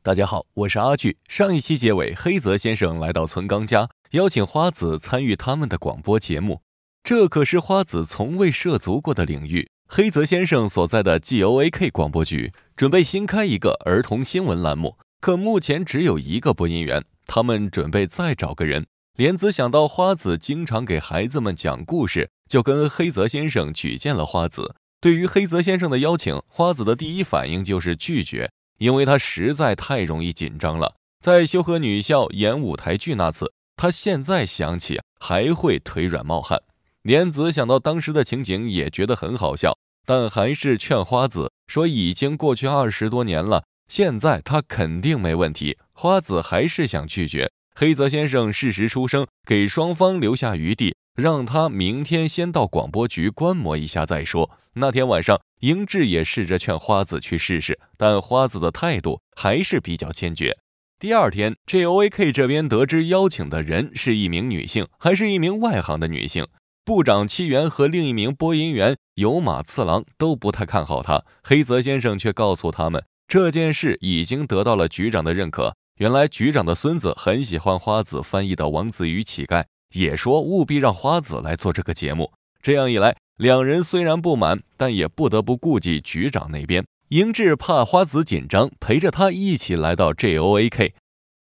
大家好，我是阿俊。上一期结尾，黑泽先生来到存刚家，邀请花子参与他们的广播节目。这可是花子从未涉足过的领域。黑泽先生所在的 G O A K 广播局准备新开一个儿童新闻栏目，可目前只有一个播音员，他们准备再找个人。莲子想到花子经常给孩子们讲故事，就跟黑泽先生举荐了花子。对于黑泽先生的邀请，花子的第一反应就是拒绝。因为他实在太容易紧张了，在修和女校演舞台剧那次，他现在想起还会腿软冒汗。莲子想到当时的情景，也觉得很好笑，但还是劝花子说：“已经过去二十多年了，现在他肯定没问题。”花子还是想拒绝。黑泽先生适时出声，给双方留下余地。让他明天先到广播局观摩一下再说。那天晚上，英志也试着劝花子去试试，但花子的态度还是比较坚决。第二天，J O A K 这边得知邀请的人是一名女性，还是一名外行的女性。部长七原和另一名播音员有马次郎都不太看好他。黑泽先生却告诉他们，这件事已经得到了局长的认可。原来局长的孙子很喜欢花子翻译的《王子与乞丐》。也说务必让花子来做这个节目，这样一来，两人虽然不满，但也不得不顾及局长那边。英智怕花子紧张，陪着他一起来到 J O A K，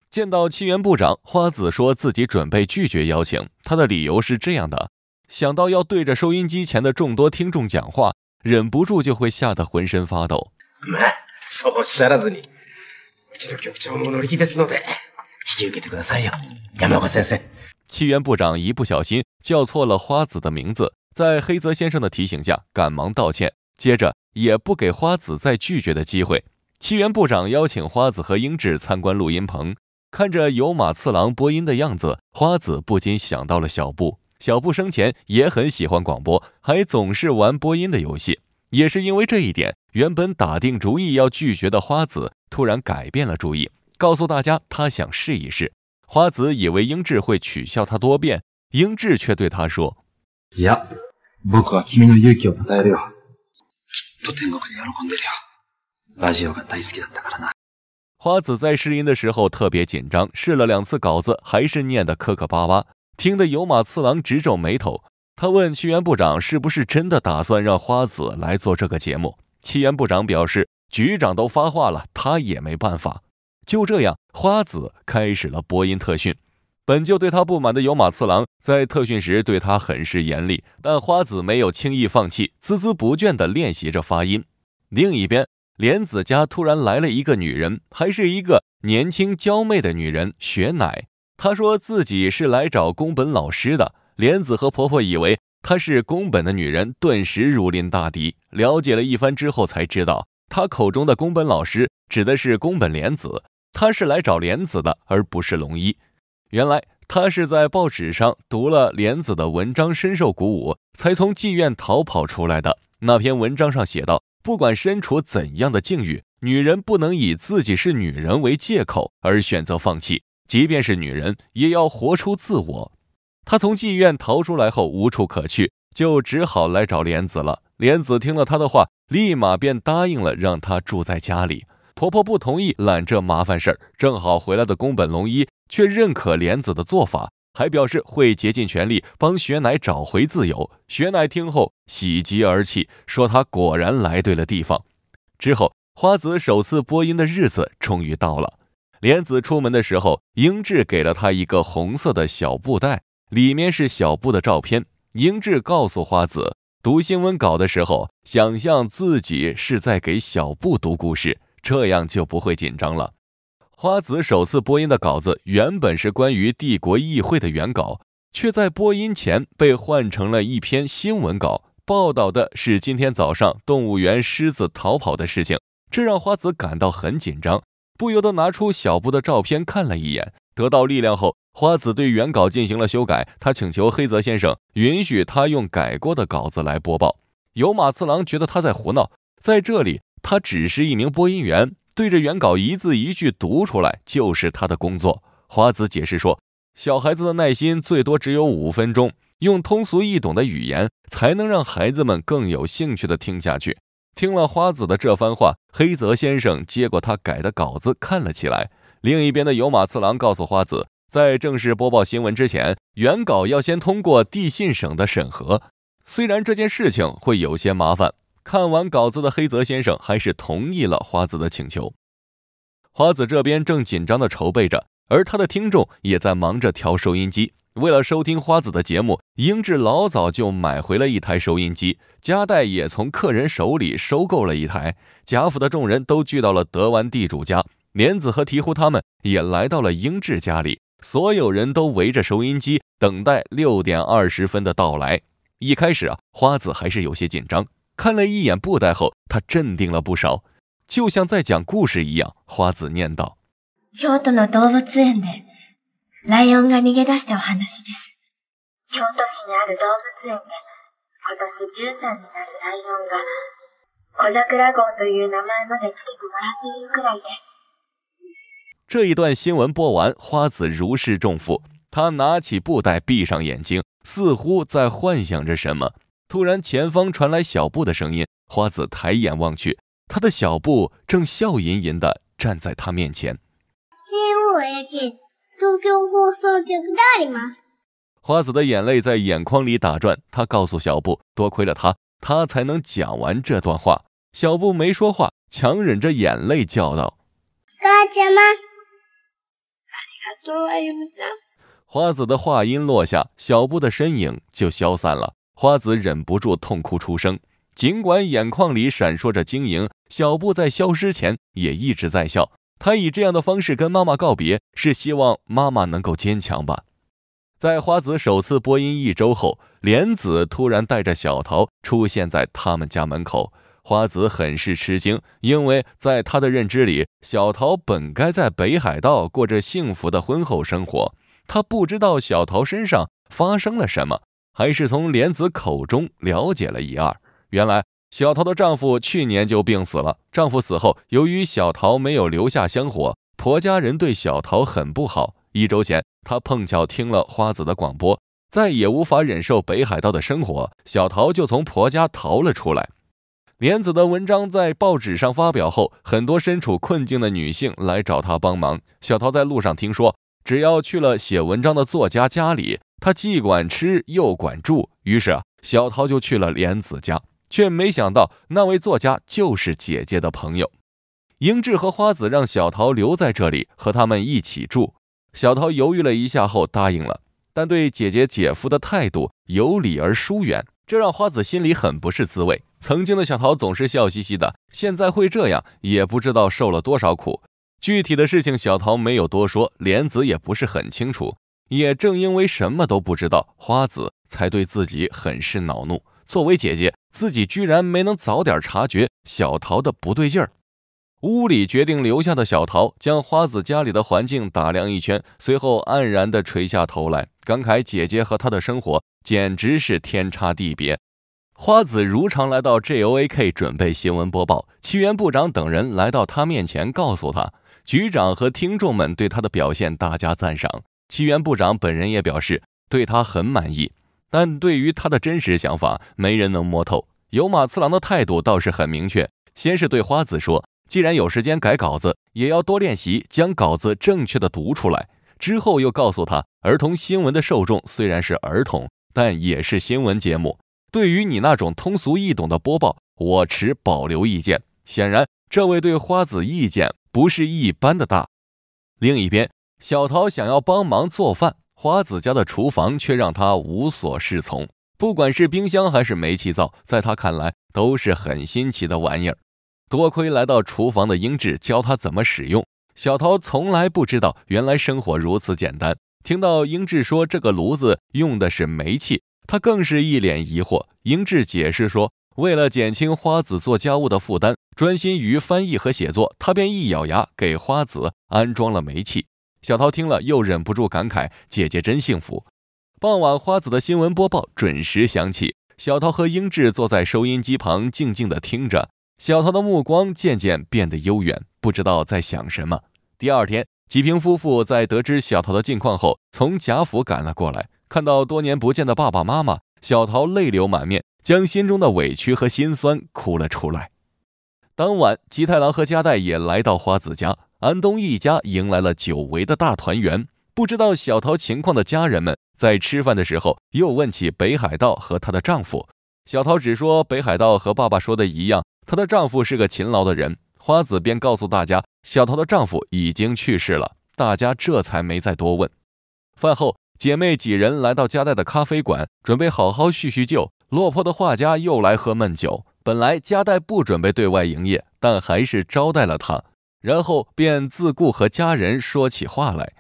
见到七原部长，花子说自己准备拒绝邀请，他的理由是这样的：想到要对着收音机前的众多听众讲话，忍不住就会吓得浑身发抖。うちの局長もですので、引き受けてくださいよ、山先生。七原部长一不小心叫错了花子的名字，在黑泽先生的提醒下，赶忙道歉，接着也不给花子再拒绝的机会。七原部长邀请花子和英志参观录音棚，看着有马次郎播音的样子，花子不禁想到了小布。小布生前也很喜欢广播，还总是玩播音的游戏。也是因为这一点，原本打定主意要拒绝的花子突然改变了主意，告诉大家他想试一试。花子以为英智会取笑他多变，英智却对他说：“呀，僕君の勇気をえるよ。と天国で喜んでるよ。ラジオが大好きだったからな。”花子在试音的时候特别紧张，试了两次稿子，还是念得磕磕巴巴，听得有马次郎直皱眉头。他问屈原部长：“是不是真的打算让花子来做这个节目？”屈原部长表示：“局长都发话了，他也没办法。”就这样，花子开始了播音特训。本就对她不满的有马次郎在特训时对她很是严厉，但花子没有轻易放弃，孜孜不倦地练习着发音。另一边，莲子家突然来了一个女人，还是一个年轻娇媚的女人——雪乃。她说自己是来找宫本老师的。莲子和婆婆以为她是宫本的女人，顿时如临大敌。了解了一番之后，才知道她口中的宫本老师指的是宫本莲子。他是来找莲子的，而不是龙一。原来他是在报纸上读了莲子的文章，深受鼓舞，才从妓院逃跑出来的。那篇文章上写道：“不管身处怎样的境遇，女人不能以自己是女人为借口而选择放弃，即便是女人，也要活出自我。”他从妓院逃出来后无处可去，就只好来找莲子了。莲子听了他的话，立马便答应了，让他住在家里。婆婆不同意揽这麻烦事儿，正好回来的宫本龙一却认可莲子的做法，还表示会竭尽全力帮雪乃找回自由。雪乃听后喜极而泣，说她果然来对了地方。之后，花子首次播音的日子终于到了。莲子出门的时候，英智给了她一个红色的小布袋，里面是小布的照片。英智告诉花子，读新闻稿的时候，想象自己是在给小布读故事。这样就不会紧张了。花子首次播音的稿子原本是关于帝国议会的原稿，却在播音前被换成了一篇新闻稿，报道的是今天早上动物园狮子逃跑的事情。这让花子感到很紧张，不由得拿出小布的照片看了一眼。得到力量后，花子对原稿进行了修改。他请求黑泽先生允许他用改过的稿子来播报。有马次郎觉得他在胡闹，在这里。他只是一名播音员，对着原稿一字一句读出来就是他的工作。花子解释说，小孩子的耐心最多只有五分钟，用通俗易懂的语言才能让孩子们更有兴趣的听下去。听了花子的这番话，黑泽先生接过他改的稿子看了起来。另一边的有马次郎告诉花子，在正式播报新闻之前，原稿要先通过地信省的审核，虽然这件事情会有些麻烦。看完稿子的黑泽先生还是同意了花子的请求。花子这边正紧张地筹备着，而他的听众也在忙着调收音机。为了收听花子的节目，英智老早就买回了一台收音机，加代也从客人手里收购了一台。贾府的众人都聚到了德丸地主家，莲子和提壶他们也来到了英智家里。所有人都围着收音机，等待六点二十分的到来。一开始啊，花子还是有些紧张。看了一眼布袋后，他镇定了不少，就像在讲故事一样，花子念道：“京都物逃出京都市物今年十三小名这一段新闻播完，花子如释重负，他拿起布袋，闭上眼睛，似乎在幻想着什么。突然，前方传来小布的声音。花子抬眼望去，他的小布正笑吟吟地站在他面前。花子的眼泪在眼眶里打转，他告诉小布，多亏了他，他才能讲完这段话。小布没说话，强忍着眼泪叫道：“再姐了。”花子的话音落下，小布的身影就消散了。花子忍不住痛哭出声，尽管眼眶里闪烁着晶莹。小布在消失前也一直在笑，他以这样的方式跟妈妈告别，是希望妈妈能够坚强吧。在花子首次播音一周后，莲子突然带着小桃出现在他们家门口，花子很是吃惊，因为在他的认知里，小桃本该在北海道过着幸福的婚后生活。他不知道小桃身上发生了什么。还是从莲子口中了解了一二。原来小桃的丈夫去年就病死了。丈夫死后，由于小桃没有留下香火，婆家人对小桃很不好。一周前，她碰巧听了花子的广播，再也无法忍受北海道的生活，小桃就从婆家逃了出来。莲子的文章在报纸上发表后，很多身处困境的女性来找她帮忙。小桃在路上听说，只要去了写文章的作家家里。他既管吃又管住，于是啊，小桃就去了莲子家，却没想到那位作家就是姐姐的朋友。英志和花子让小桃留在这里和他们一起住，小桃犹豫了一下后答应了，但对姐姐姐夫的态度有理而疏远，这让花子心里很不是滋味。曾经的小桃总是笑嘻嘻的，现在会这样，也不知道受了多少苦。具体的事情小桃没有多说，莲子也不是很清楚。也正因为什么都不知道，花子才对自己很是恼怒。作为姐姐，自己居然没能早点察觉小桃的不对劲儿。屋里决定留下的小桃将花子家里的环境打量一圈，随后黯然地垂下头来。感慨姐姐和她的生活简直是天差地别。花子如常来到 J O A K 准备新闻播报，七元部长等人来到他面前，告诉他局长和听众们对他的表现大加赞赏。齐原部长本人也表示对他很满意，但对于他的真实想法，没人能摸透。有马次郎的态度倒是很明确：先是对花子说，既然有时间改稿子，也要多练习，将稿子正确的读出来。之后又告诉他，儿童新闻的受众虽然是儿童，但也是新闻节目，对于你那种通俗易懂的播报，我持保留意见。显然，这位对花子意见不是一般的大。另一边。小桃想要帮忙做饭，花子家的厨房却让她无所适从。不管是冰箱还是煤气灶，在她看来都是很新奇的玩意儿。多亏来到厨房的英智教她怎么使用，小桃从来不知道原来生活如此简单。听到英智说这个炉子用的是煤气，她更是一脸疑惑。英智解释说，为了减轻花子做家务的负担，专心于翻译和写作，他便一咬牙给花子安装了煤气。小桃听了，又忍不住感慨：“姐姐真幸福。”傍晚，花子的新闻播报准时响起，小桃和英智坐在收音机旁，静静的听着。小桃的目光渐渐变得悠远，不知道在想什么。第二天，吉平夫妇在得知小桃的近况后，从贾府赶了过来。看到多年不见的爸爸妈妈，小桃泪流满面，将心中的委屈和心酸哭了出来。当晚，吉太郎和加代也来到花子家。安东一家迎来了久违的大团圆。不知道小桃情况的家人们，在吃饭的时候又问起北海道和她的丈夫。小桃只说北海道和爸爸说的一样，她的丈夫是个勤劳的人。花子便告诉大家，小桃的丈夫已经去世了。大家这才没再多问。饭后，姐妹几人来到加代的咖啡馆，准备好好叙叙旧。落魄的画家又来喝闷酒。本来加代不准备对外营业，但还是招待了他。然后便自顾和家人说起话来。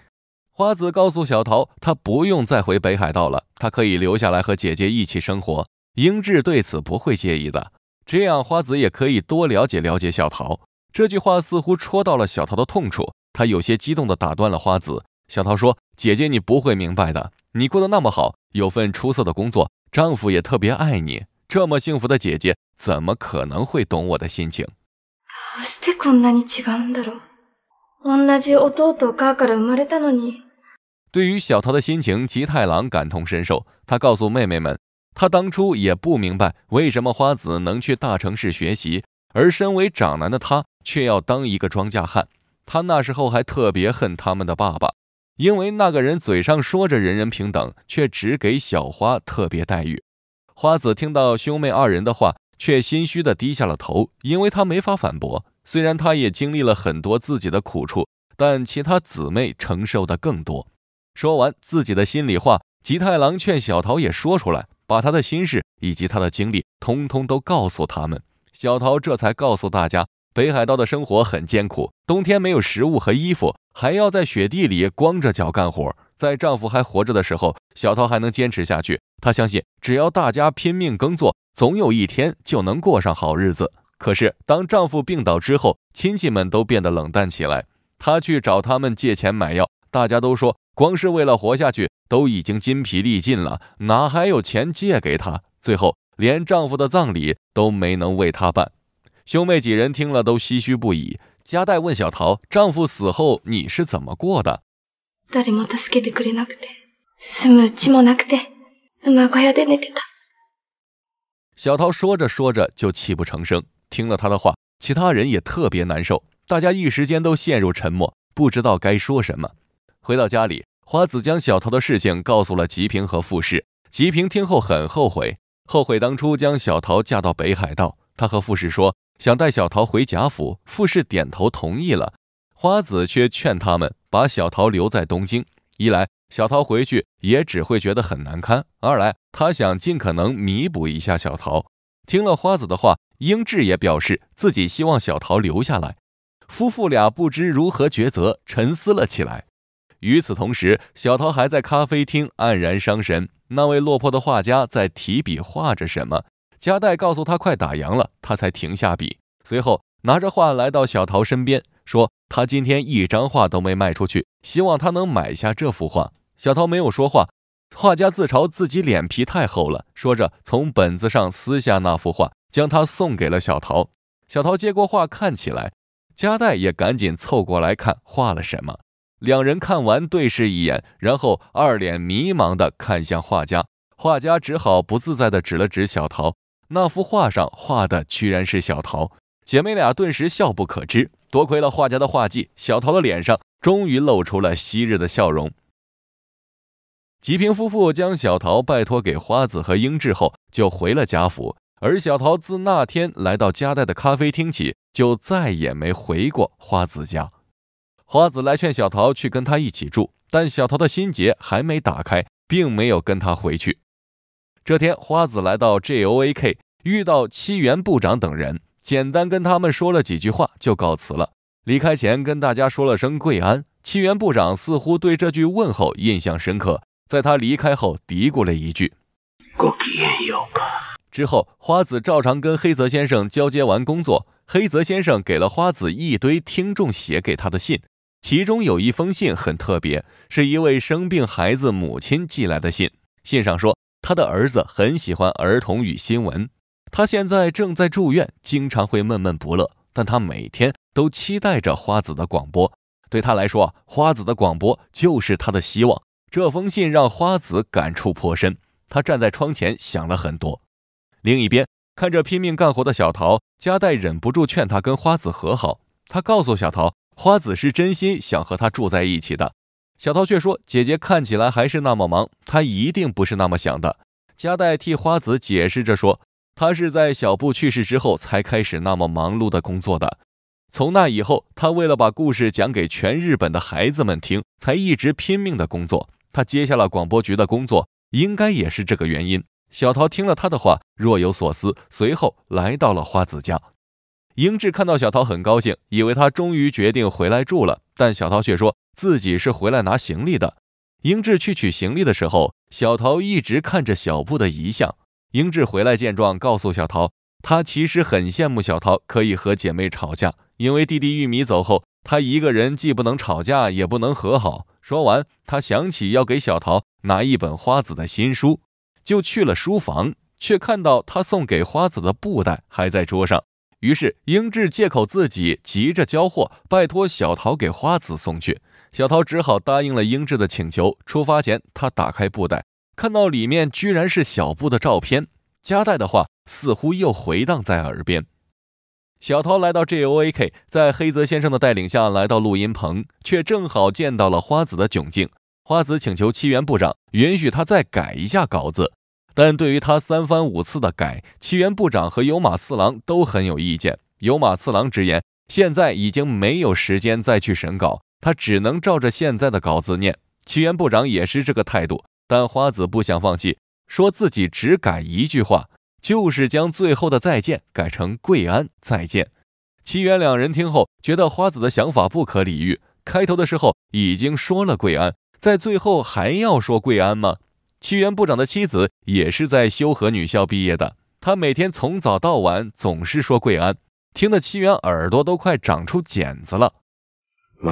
花子告诉小桃，她不用再回北海道了，她可以留下来和姐姐一起生活。英智对此不会介意的，这样花子也可以多了解了解小桃。这句话似乎戳到了小桃的痛处，她有些激动地打断了花子。小桃说：“姐姐，你不会明白的，你过得那么好，有份出色的工作，丈夫也特别爱你，这么幸福的姐姐，怎么可能会懂我的心情？”对于小桃的心情，吉太郎感同身受。他告诉妹妹们，他当初也不明白为什么花子能去大城市学习，而身为长男的他却要当一个庄稼汉。他那时候还特别恨他们的爸爸，因为那个人嘴上说着人人平等，却只给小花特别待遇。花子听到兄妹二人的话。却心虚地低下了头，因为他没法反驳。虽然他也经历了很多自己的苦处，但其他姊妹承受的更多。说完自己的心里话，吉太郎劝小桃也说出来，把她的心事以及她的经历通通都告诉他们。小桃这才告诉大家，北海道的生活很艰苦，冬天没有食物和衣服，还要在雪地里光着脚干活。在丈夫还活着的时候，小桃还能坚持下去。她相信，只要大家拼命耕作，总有一天就能过上好日子。可是，当丈夫病倒之后，亲戚们都变得冷淡起来。她去找他们借钱买药，大家都说光是为了活下去，都已经筋疲力尽了，哪还有钱借给她？最后，连丈夫的葬礼都没能为她办。兄妹几人听了都唏嘘不已。加代问小桃：“丈夫死后，你是怎么过的？”小桃说着说着就泣不成声。听了他的话，其他人也特别难受，大家一时间都陷入沉默，不知道该说什么。回到家里，花子将小桃的事情告诉了吉平和富士。吉平听后很后悔，后悔当初将小桃嫁到北海道。他和富士说想带小桃回贾府，富士点头同意了。花子却劝他们把小桃留在东京，一来……小桃回去也只会觉得很难堪。二来，他想尽可能弥补一下小桃。听了花子的话，英智也表示自己希望小桃留下来。夫妇俩不知如何抉择，沉思了起来。与此同时，小桃还在咖啡厅黯然伤神。那位落魄的画家在提笔画着什么。加代告诉他快打烊了，他才停下笔，随后拿着画来到小桃身边。说他今天一张画都没卖出去，希望他能买下这幅画。小桃没有说话，画家自嘲自己脸皮太厚了，说着从本子上撕下那幅画，将它送给了小桃。小桃接过画，看起来，夹带也赶紧凑过来看画了什么。两人看完对视一眼，然后二脸迷茫地看向画家，画家只好不自在地指了指小桃，那幅画上画的居然是小桃。姐妹俩顿时笑不可支，多亏了画家的画技，小桃的脸上终于露出了昔日的笑容。吉平夫妇将小桃拜托给花子和英智后，就回了家府。而小桃自那天来到加代的咖啡厅起，就再也没回过花子家。花子来劝小桃去跟他一起住，但小桃的心结还没打开，并没有跟他回去。这天，花子来到 J O A K，遇到七原部长等人。简单跟他们说了几句话，就告辞了。离开前跟大家说了声“跪安”，七原部长似乎对这句问候印象深刻，在他离开后嘀咕了一句。之后，花子照常跟黑泽先生交接完工作，黑泽先生给了花子一堆听众写给他的信，其中有一封信很特别，是一位生病孩子母亲寄来的信。信上说，他的儿子很喜欢《儿童与新闻》。他现在正在住院，经常会闷闷不乐，但他每天都期待着花子的广播。对他来说，花子的广播就是他的希望。这封信让花子感触颇深，他站在窗前想了很多。另一边，看着拼命干活的小桃，加代忍不住劝他跟花子和好。他告诉小桃，花子是真心想和他住在一起的。小桃却说：“姐姐看起来还是那么忙，她一定不是那么想的。”加代替花子解释着说。他是在小布去世之后才开始那么忙碌的工作的。从那以后，他为了把故事讲给全日本的孩子们听，才一直拼命的工作。他接下了广播局的工作，应该也是这个原因。小桃听了他的话，若有所思，随后来到了花子家。英智看到小桃很高兴，以为他终于决定回来住了，但小桃却说自己是回来拿行李的。英智去取行李的时候，小桃一直看着小布的遗像。英智回来，见状告诉小桃，他其实很羡慕小桃可以和姐妹吵架，因为弟弟玉米走后，他一个人既不能吵架，也不能和好。说完，他想起要给小桃拿一本花子的新书，就去了书房，却看到他送给花子的布袋还在桌上。于是，英智借口自己急着交货，拜托小桃给花子送去。小桃只好答应了英智的请求。出发前，他打开布袋。看到里面居然是小布的照片，加代的话似乎又回荡在耳边。小涛来到 J O A K，在黑泽先生的带领下来到录音棚，却正好见到了花子的窘境。花子请求七原部长允许他再改一下稿子，但对于他三番五次的改，七原部长和有马次郎都很有意见。有马次郎直言，现在已经没有时间再去审稿，他只能照着现在的稿子念。七原部长也是这个态度。但花子不想放弃，说自己只改一句话，就是将最后的再见改成贵安再见。齐元两人听后觉得花子的想法不可理喻，开头的时候已经说了贵安，在最后还要说贵安吗？齐元部长的妻子也是在修河女校毕业的，她每天从早到晚总是说贵安，听得齐元耳朵都快长出茧子了。次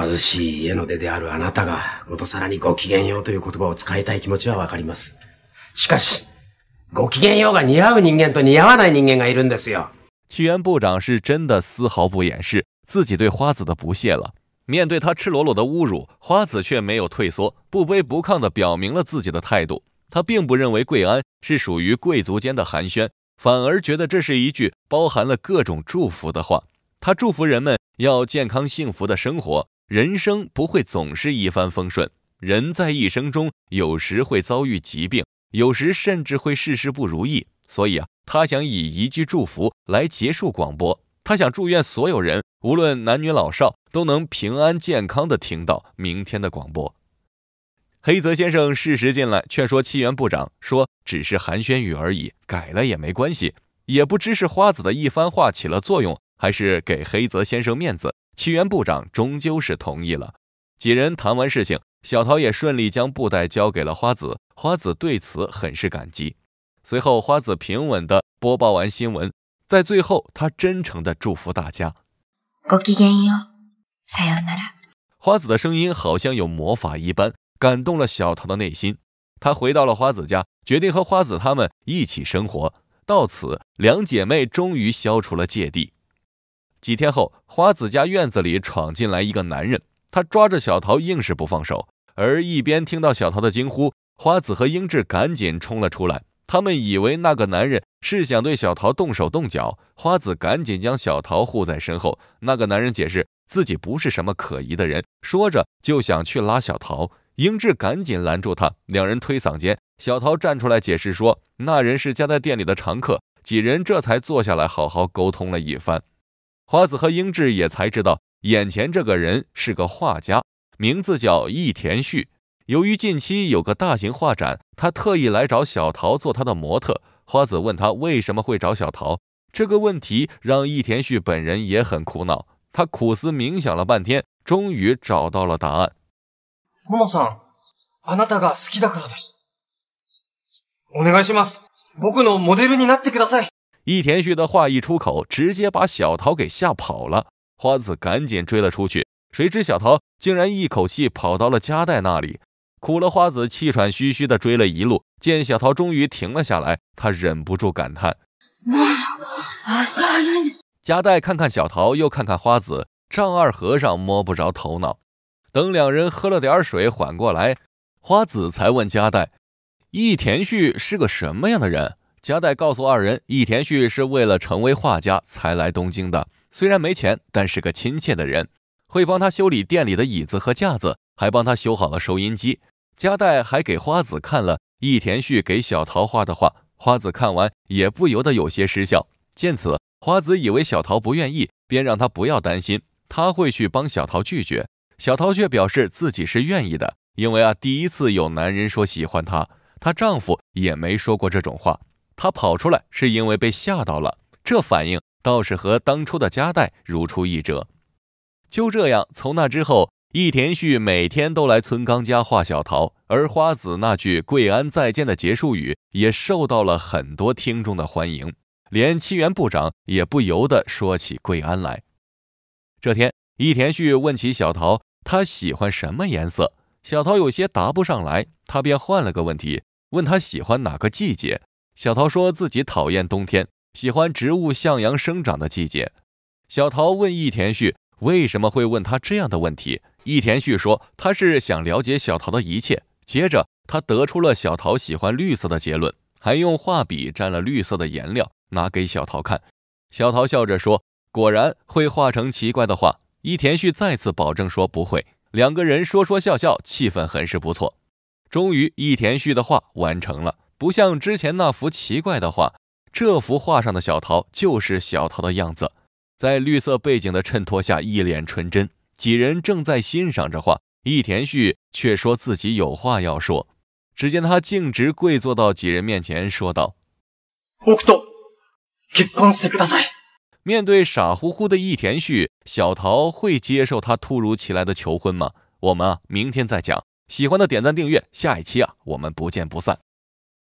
元部长是真的丝毫不掩饰自己对花子的不屑了。面对他赤裸裸的侮辱，花子却没有退缩，不卑不亢地表明了自己的态度。他并不认为贵安是属于贵族间的寒暄，反而觉得这是一句包含了各种祝福的话。他祝福人们要健康幸福的生活。人生不会总是一帆风顺，人在一生中有时会遭遇疾病，有时甚至会事事不如意。所以啊，他想以一句祝福来结束广播。他想祝愿所有人，无论男女老少，都能平安健康的听到明天的广播。黑泽先生适时进来劝说七原部长，说只是寒暄语而已，改了也没关系。也不知是花子的一番话起了作用，还是给黑泽先生面子。起元部长终究是同意了。几人谈完事情，小桃也顺利将布袋交给了花子。花子对此很是感激。随后，花子平稳地播报完新闻，在最后，她真诚地祝福大家。花子的声音好像有魔法一般，感动了小桃的内心。她回到了花子家，决定和花子他们一起生活。到此，两姐妹终于消除了芥蒂。几天后，花子家院子里闯进来一个男人，他抓着小桃，硬是不放手。而一边听到小桃的惊呼，花子和英智赶紧冲了出来。他们以为那个男人是想对小桃动手动脚，花子赶紧将小桃护在身后。那个男人解释自己不是什么可疑的人，说着就想去拉小桃，英智赶紧拦住他。两人推搡间，小桃站出来解释说，那人是家在店里的常客。几人这才坐下来好好沟通了一番。花子和英智也才知道，眼前这个人是个画家，名字叫易田旭。由于近期有个大型画展，他特意来找小桃做他的模特。花子问他为什么会找小桃，这个问题让易田旭本人也很苦恼。他苦思冥想了半天，终于找到了答案。易田旭的话一出口，直接把小桃给吓跑了。花子赶紧追了出去，谁知小桃竟然一口气跑到了加代那里，苦了花子气喘吁吁的追了一路。见小桃终于停了下来，他忍不住感叹：“加代，看看小桃，又看看花子，丈二和尚摸不着头脑。”等两人喝了点水缓过来，花子才问加代：“易田旭是个什么样的人？”加代告诉二人，易田旭是为了成为画家才来东京的。虽然没钱，但是个亲切的人，会帮他修理店里的椅子和架子，还帮他修好了收音机。加代还给花子看了易田旭给小桃画的画，花子看完也不由得有些失笑。见此，花子以为小桃不愿意，便让她不要担心，他会去帮小桃拒绝。小桃却表示自己是愿意的，因为啊，第一次有男人说喜欢她，她丈夫也没说过这种话。他跑出来是因为被吓到了，这反应倒是和当初的加代如出一辙。就这样，从那之后，易田旭每天都来村刚家画小桃。而花子那句“贵安再见”的结束语也受到了很多听众的欢迎，连七原部长也不由得说起贵安来。这天，易田旭问起小桃，她喜欢什么颜色？小桃有些答不上来，他便换了个问题，问她喜欢哪个季节。小桃说自己讨厌冬天，喜欢植物向阳生长的季节。小桃问易田旭为什么会问他这样的问题。易田旭说他是想了解小桃的一切。接着他得出了小桃喜欢绿色的结论，还用画笔沾了绿色的颜料拿给小桃看。小桃笑着说：“果然会画成奇怪的画。”易田旭再次保证说不会。两个人说说笑笑，气氛很是不错。终于，易田旭的画完成了。不像之前那幅奇怪的画，这幅画上的小桃就是小桃的样子，在绿色背景的衬托下，一脸纯真。几人正在欣赏着画，易田旭却说自己有话要说。只见他径直跪坐到几人面前，说道：“面对傻乎乎的易田旭，小桃会接受他突如其来的求婚吗？我们啊，明天再讲。喜欢的点赞订阅，下一期啊，我们不见不散。”